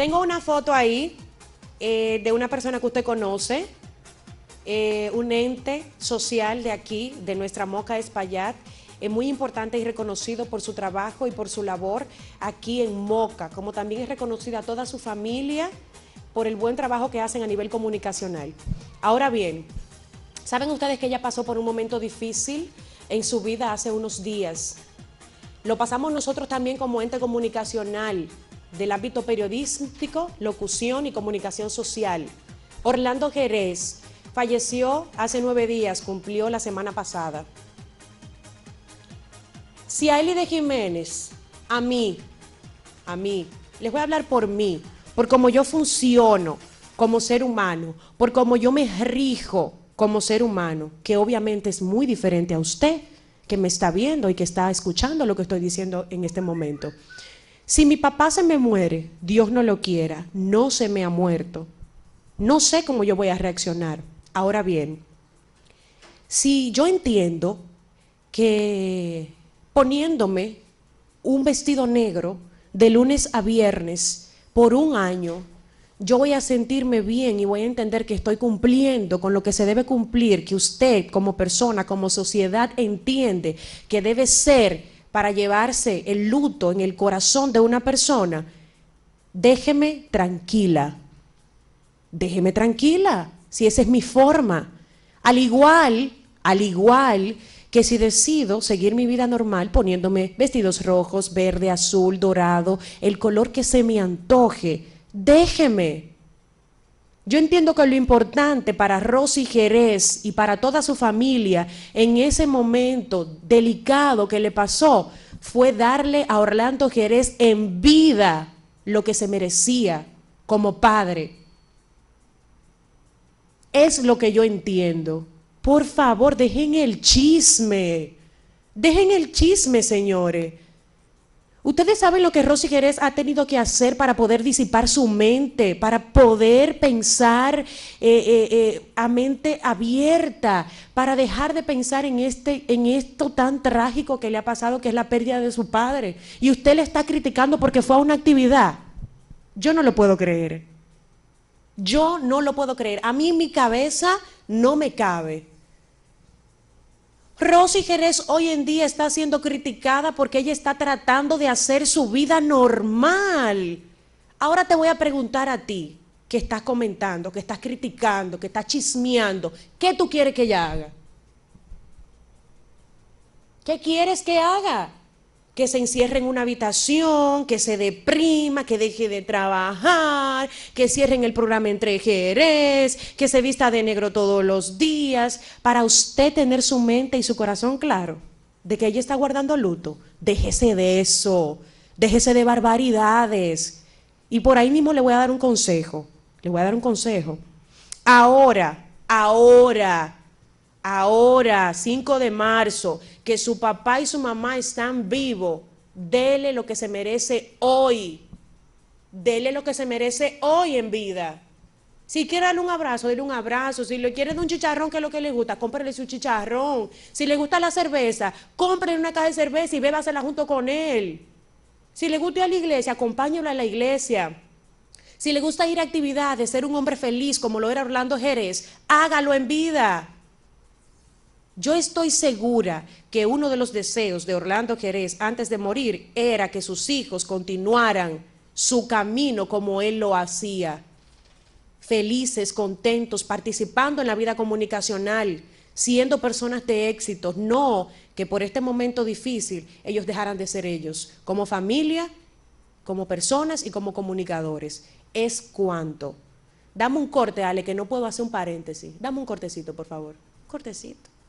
Tengo una foto ahí eh, de una persona que usted conoce, eh, un ente social de aquí, de nuestra Moca Espaillat, es muy importante y reconocido por su trabajo y por su labor aquí en Moca, como también es reconocida toda su familia por el buen trabajo que hacen a nivel comunicacional. Ahora bien, saben ustedes que ella pasó por un momento difícil en su vida hace unos días. Lo pasamos nosotros también como ente comunicacional del ámbito periodístico, locución y comunicación social. Orlando Jerez falleció hace nueve días, cumplió la semana pasada. Si a Eli de Jiménez, a mí, a mí, les voy a hablar por mí, por cómo yo funciono como ser humano, por cómo yo me rijo como ser humano, que obviamente es muy diferente a usted que me está viendo y que está escuchando lo que estoy diciendo en este momento. Si mi papá se me muere, Dios no lo quiera, no se me ha muerto. No sé cómo yo voy a reaccionar. Ahora bien, si yo entiendo que poniéndome un vestido negro de lunes a viernes por un año, yo voy a sentirme bien y voy a entender que estoy cumpliendo con lo que se debe cumplir, que usted como persona, como sociedad entiende que debe ser para llevarse el luto en el corazón de una persona, déjeme tranquila. Déjeme tranquila, si esa es mi forma. Al igual, al igual que si decido seguir mi vida normal poniéndome vestidos rojos, verde, azul, dorado, el color que se me antoje, déjeme, yo entiendo que lo importante para Rosy Jerez y para toda su familia en ese momento delicado que le pasó fue darle a Orlando Jerez en vida lo que se merecía como padre. Es lo que yo entiendo. Por favor, dejen el chisme. Dejen el chisme, señores. Ustedes saben lo que Rosy Jerez ha tenido que hacer para poder disipar su mente, para poder pensar eh, eh, eh, a mente abierta, para dejar de pensar en, este, en esto tan trágico que le ha pasado, que es la pérdida de su padre. Y usted le está criticando porque fue a una actividad. Yo no lo puedo creer. Yo no lo puedo creer. A mí mi cabeza no me cabe. Rosy Jerez hoy en día está siendo criticada porque ella está tratando de hacer su vida normal. Ahora te voy a preguntar a ti, que estás comentando, que estás criticando, que estás chismeando, ¿qué tú quieres que ella haga? ¿Qué quieres que haga? que se encierre en una habitación, que se deprima, que deje de trabajar, que cierren el programa entre Jerez, que se vista de negro todos los días, para usted tener su mente y su corazón claro de que ella está guardando luto. Déjese de eso, déjese de barbaridades. Y por ahí mismo le voy a dar un consejo, le voy a dar un consejo. Ahora, ahora, ahora, 5 de marzo, que su papá y su mamá están vivos, dele lo que se merece hoy. Dele lo que se merece hoy en vida. Si quiere un abrazo, dele un abrazo. Si le quiere de un chicharrón, que es lo que le gusta, cómprele su chicharrón. Si le gusta la cerveza, cómprele una caja de cerveza y bebasela junto con él. Si le gusta ir a la iglesia, acompáñelo a la iglesia. Si le gusta ir a actividades, ser un hombre feliz como lo era Orlando Jerez, hágalo en vida. Yo estoy segura que uno de los deseos de Orlando Jerez antes de morir era que sus hijos continuaran su camino como él lo hacía, felices, contentos, participando en la vida comunicacional, siendo personas de éxito, no que por este momento difícil ellos dejaran de ser ellos, como familia, como personas y como comunicadores. Es cuanto. Dame un corte, Ale, que no puedo hacer un paréntesis. Dame un cortecito, por favor. Cortecito.